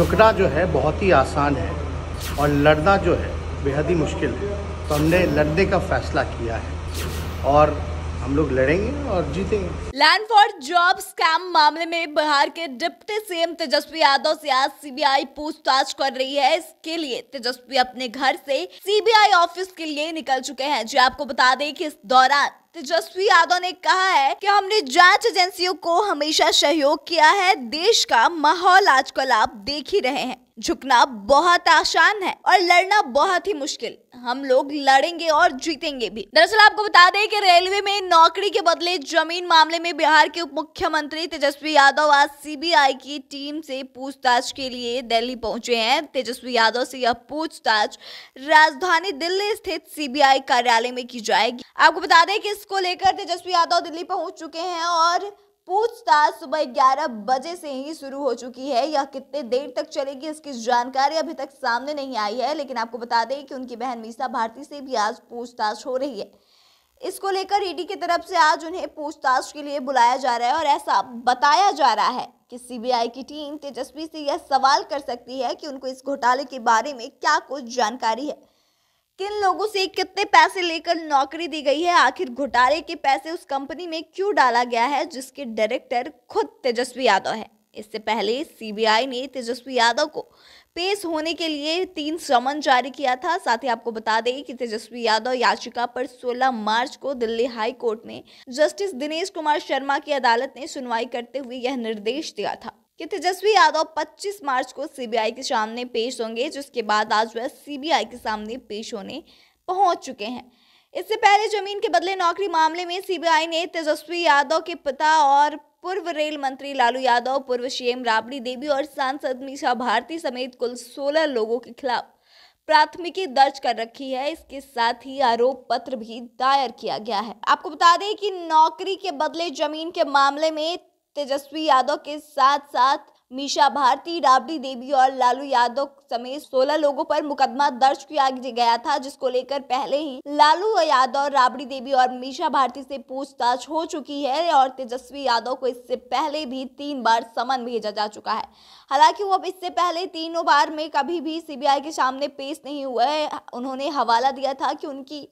झुकना जो है बहुत ही आसान है और लड़ना जो है बेहद ही मुश्किल है तो हमने लड़ने का फैसला किया है और हम लोग लड़ेंगे और जीतेंगे लैंड फॉर जॉब स्कैम मामले में बिहार के डिप्टी सीएम तेजस्वी यादव से आज सीबीआई पूछताछ कर रही है इसके लिए तेजस्वी अपने घर से सीबीआई ऑफिस के लिए निकल चुके हैं जो आपको बता दें कि इस दौरान तेजस्वी यादव ने कहा है कि हमने जांच एजेंसियों को हमेशा सहयोग किया है देश का माहौल आजकल आप देख ही रहे हैं झुकना बहुत आसान है और लड़ना बहुत ही मुश्किल हम लोग लड़ेंगे और जीतेंगे भी दरअसल आपको बता दें कि रेलवे में नौकरी के बदले जमीन मामले में बिहार के उप मुख्यमंत्री तेजस्वी यादव आज सीबीआई की टीम से पूछताछ के लिए दिल्ली पहुंचे हैं तेजस्वी यादव से यह पूछताछ राजधानी दिल्ली स्थित सीबीआई कार्यालय में की जाएगी आपको बता दें कि को लेकर तेजस्वी यादव दिल्ली पहुंच चुके हैं और पूछताछ सुबह 11 बजे से ही शुरू हो चुकी है यह कितने देर तक चलेगी इसकी जानकारी अभी तक सामने नहीं आई है लेकिन आपको बता दें कि उनकी बहन मीसा भारती से भी आज पूछताछ हो रही है इसको लेकर ईडी की तरफ से आज उन्हें पूछताछ के लिए बुलाया जा रहा है और ऐसा बताया जा रहा है कि सीबीआई की टीम तेजस्वी से यह सवाल कर सकती है कि उनको इस घोटाले के बारे में क्या कुछ जानकारी है किन लोगों से कितने पैसे लेकर नौकरी दी गई है आखिर घोटाले के पैसे उस कंपनी में क्यों डाला गया है जिसके डायरेक्टर खुद तेजस्वी यादव है इससे पहले सीबीआई ने तेजस्वी यादव को पेश होने के लिए तीन समन जारी किया था साथ ही आपको बता दें कि तेजस्वी यादव याचिका पर 16 मार्च को दिल्ली हाई कोर्ट में जस्टिस दिनेश कुमार शर्मा की अदालत ने सुनवाई करते हुए यह निर्देश दिया था कि तेजस्वी यादव 25 मार्च को सीबीआई के सामने पेश होंगे जिसके बाद आज वह सीबीआई के सामने पेश होने पहुंच चुके हैं इससे पहले जमीन के बदले नौकरी मामले में सीबीआई ने तेजस्वी यादव के पिता और पूर्व रेल मंत्री लालू यादव पूर्व सीएम राबड़ी देवी और सांसद मीशा भारती समेत कुल सोलह लोगों के खिलाफ प्राथमिकी दर्ज कर रखी है इसके साथ ही आरोप पत्र भी दायर किया गया है आपको बता दें कि नौकरी के बदले जमीन के मामले में तेजस्वी यादव के साथ साथ मीशा भारती राबड़ी देवी और लालू यादव समेत 16 लोगों पर मुकदमा दर्ज किया गया था जिसको लेकर पहले ही लालू यादव राबड़ी देवी और मीशा भारती से पूछताछ हो चुकी है और तेजस्वी यादव को इससे पहले भी तीन बार समन भेजा जा चुका है हालांकि वो अब इससे पहले तीनों बार में कभी भी सीबीआई के सामने पेश नहीं हुआ है उन्होंने हवाला दिया था कि उनकी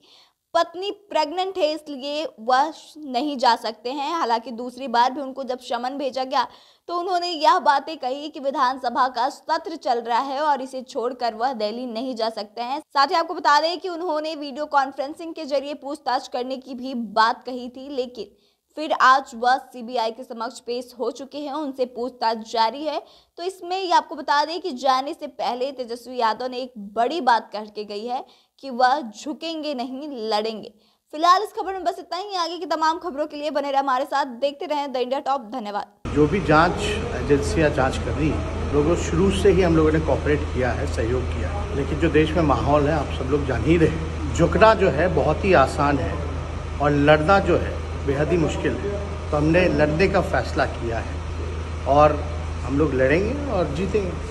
पत्नी प्रेग्नेंट है इसलिए वह नहीं जा सकते हैं हालांकि दूसरी बार भी उनको जब शमन भेजा गया तो उन्होंने यह बातें कही कि विधानसभा का सत्र चल रहा है और इसे छोड़कर वह दिल्ली नहीं जा सकते हैं साथ ही आपको बता दें कि उन्होंने वीडियो कॉन्फ्रेंसिंग के जरिए पूछताछ करने की भी बात कही थी लेकिन फिर आज वह सीबीआई के समक्ष पेश हो चुके हैं उनसे पूछताछ जारी है तो इसमें ये आपको बता दें कि जाने से पहले तेजस्वी यादव ने एक बड़ी बात कह के गई है कि वह झुकेंगे नहीं लड़ेंगे फिलहाल इस खबर में बस इतना ही आगे की तमाम खबरों के लिए बने रहे हमारे साथ देखते रहे द इंडिया टॉप धन्यवाद जो भी जांच एजेंसियां जांच कर रही है लोगों शुरू से ही हम लोगों ने कॉपरेट किया है सहयोग किया है लेकिन जो देश में माहौल है आप सब लोग जान ही रहे झुकना जो है बहुत ही आसान है और लड़ना जो है बेहद ही मुश्किल है तो हमने लड़ने का फैसला किया है और हम लोग लड़ेंगे और जीतेंगे